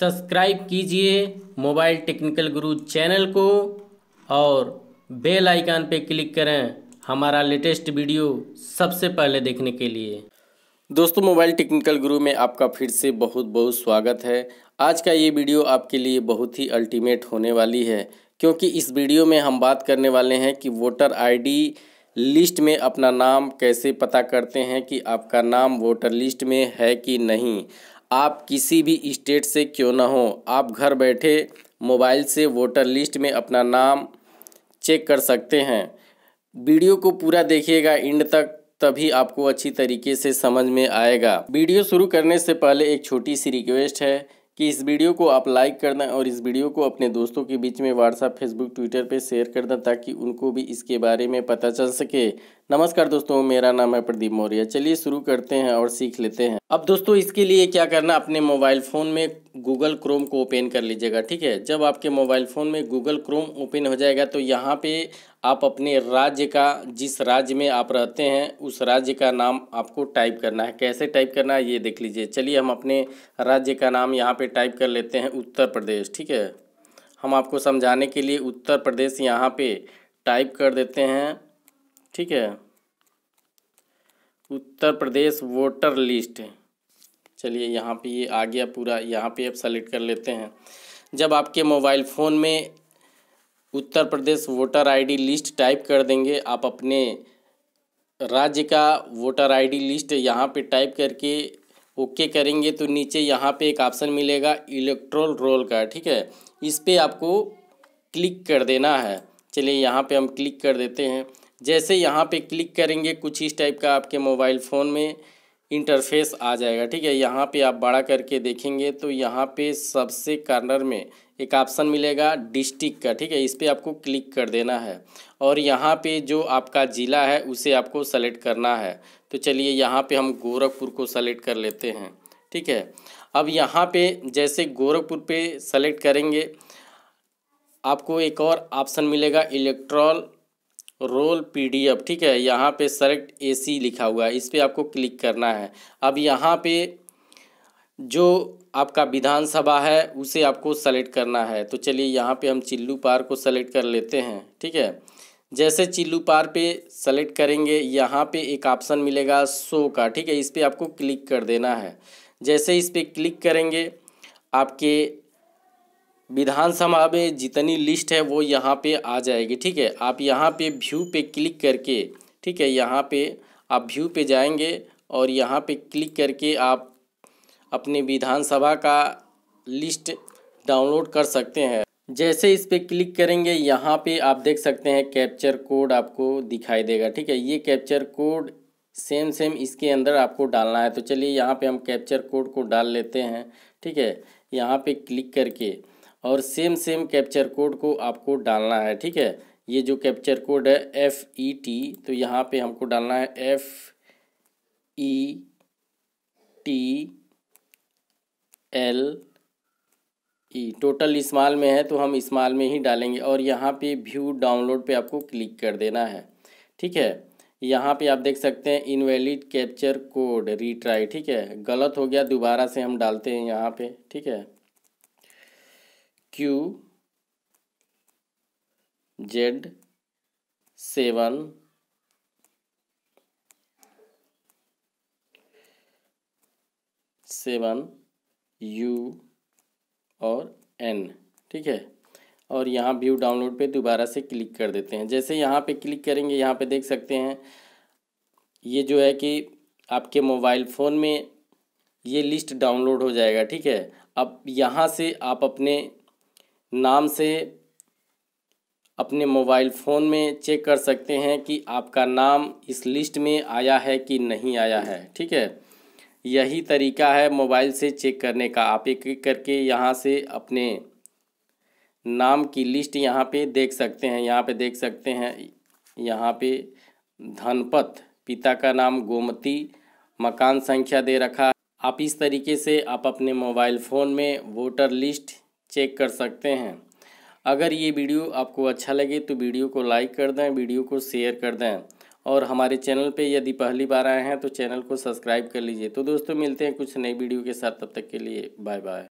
subscribe कीजिए mobile technical गुरु channel को और बेल आइकन पर क्लिक करें हमारा लेटेस्ट वीडियो सबसे पहले देखने के लिए दोस्तों मोबाइल टेक्निकल गुरु में आपका फिर से बहुत बहुत स्वागत है आज का ये वीडियो आपके लिए बहुत ही अल्टीमेट होने वाली है क्योंकि इस वीडियो में हम बात करने वाले हैं कि वोटर आईडी लिस्ट में अपना नाम कैसे पता करते हैं कि आपका नाम वोटर लिस्ट में है कि नहीं आप किसी भी स्टेट से क्यों ना हो आप घर बैठे मोबाइल से वोटर लिस्ट में अपना नाम चेक कर सकते हैं वीडियो को पूरा देखिएगा एंड तक तभी आपको अच्छी तरीके से समझ में आएगा वीडियो शुरू करने से पहले एक छोटी सी रिक्वेस्ट है कि इस वीडियो को आप लाइक करना और इस वीडियो को अपने दोस्तों के बीच में व्हाट्सअप फेसबुक ट्विटर पे शेयर करना ताकि उनको भी इसके बारे में पता चल सके नमस्कार दोस्तों मेरा नाम है प्रदीप मौर्य चलिए शुरू करते हैं और सीख लेते हैं अब दोस्तों इसके लिए क्या करना अपने मोबाइल फ़ोन में गूगल क्रोम को ओपन कर लीजिएगा ठीक है जब आपके मोबाइल फ़ोन में गूगल क्रोम ओपन हो जाएगा तो यहाँ पे आप अपने राज्य का जिस राज्य में आप रहते हैं उस राज्य का नाम आपको टाइप करना है कैसे टाइप करना है ये देख लीजिए चलिए हम अपने राज्य का नाम यहाँ पे टाइप कर लेते हैं उत्तर प्रदेश ठीक है हम आपको समझाने के लिए उत्तर प्रदेश यहाँ पे टाइप कर देते हैं ठीक है उत्तर प्रदेश वोटर लिस्ट चलिए यहाँ पर ये यह आ गया पूरा यहाँ पर आप सेलेक्ट कर लेते हैं जब आपके मोबाइल फ़ोन में Uttar Pradesh voter ID list type कर देंगे आप अपने राज्य का वोटर आईडी लिस्ट यहाँ पे टाइप करके ओके करेंगे तो नीचे यहाँ पे एक ऑप्शन मिलेगा इलेक्ट्रोल रोल का ठीक है इस पर आपको क्लिक कर देना है चलिए यहाँ पे हम क्लिक कर देते हैं जैसे यहाँ पे क्लिक करेंगे कुछ इस टाइप का आपके मोबाइल फ़ोन में इंटरफेस आ जाएगा ठीक है यहाँ पे आप बड़ा करके देखेंगे तो यहाँ पे सबसे कार्नर में एक ऑप्शन मिलेगा डिस्ट्रिक्ट का ठीक है इस पर आपको क्लिक कर देना है और यहाँ पे जो आपका ज़िला है उसे आपको सेलेक्ट करना है तो चलिए यहाँ पे हम गोरखपुर को सेलेक्ट कर लेते हैं ठीक है अब यहाँ पे जैसे गोरखपुर पे सेलेक्ट करेंगे आपको एक और ऑप्शन मिलेगा इलेक्ट्रॉल रोल पीडीएफ ठीक है यहाँ पे सेलेक्ट एसी लिखा हुआ है इस पर आपको क्लिक करना है अब यहाँ पे जो आपका विधानसभा है उसे आपको सेलेक्ट करना है तो चलिए यहाँ पे हम चिल्लू पार को सेलेक्ट कर लेते हैं ठीक है जैसे चिल्लू पार पे सेलेक्ट करेंगे यहाँ पे एक ऑप्शन मिलेगा शो का ठीक है इस पर आपको क्लिक कर देना है जैसे इस पर क्लिक करेंगे आपके विधानसभा में जितनी लिस्ट है वो यहाँ पे आ जाएगी ठीक है आप यहाँ पे व्यू पे क्लिक करके ठीक है यहाँ पे आप व्यू पे जाएंगे और यहाँ पे क्लिक करके आप अपने विधानसभा का लिस्ट डाउनलोड कर सकते हैं जैसे इस पर क्लिक करेंगे यहाँ पे आप देख सकते हैं कैप्चर कोड आपको दिखाई देगा ठीक है ये कैप्चर कोड सेम सेम इसके अंदर आपको डालना है तो चलिए यहाँ पे हम कैप्चर कोड को डाल लेते हैं ठीक है यहाँ पे क्लिक करके और सेम सेम कैप्चर कोड को आपको डालना है ठीक है ये जो कैप्चर कोड है एफ ई टी तो यहाँ पे हमको डालना है F E T L E total small में है तो हम इस्माल में ही डालेंगे और यहाँ पे व्यू डाउनलोड पे आपको क्लिक कर देना है ठीक है यहाँ पे आप देख सकते हैं इनवैलिड कैप्चर कोड रीट्राई ठीक है गलत हो गया दोबारा से हम डालते हैं यहाँ पे ठीक है Q Z seven seven U और एन ठीक है और यहाँ व्यू डाउनलोड पे दोबारा से क्लिक कर देते हैं जैसे यहाँ पे क्लिक करेंगे यहाँ पे देख सकते हैं ये जो है कि आपके मोबाइल फ़ोन में ये लिस्ट डाउनलोड हो जाएगा ठीक है अब यहाँ से आप अपने नाम से अपने मोबाइल फ़ोन में चेक कर सकते हैं कि आपका नाम इस लिस्ट में आया है कि नहीं आया है ठीक है यही तरीका है मोबाइल से चेक करने का आप एक एक करके यहाँ से अपने नाम की लिस्ट यहाँ पे देख सकते हैं यहाँ पे देख सकते हैं यहाँ पे धनपत पिता का नाम गोमती मकान संख्या दे रखा है आप इस तरीके से आप अपने मोबाइल फ़ोन में वोटर लिस्ट चेक कर सकते हैं अगर ये वीडियो आपको अच्छा लगे तो वीडियो को लाइक कर दें वीडियो को शेयर कर दें और हमारे चैनल पे यदि पहली बार आए हैं तो चैनल को सब्सक्राइब कर लीजिए तो दोस्तों मिलते हैं कुछ नई वीडियो के साथ तब तक के लिए बाय बाय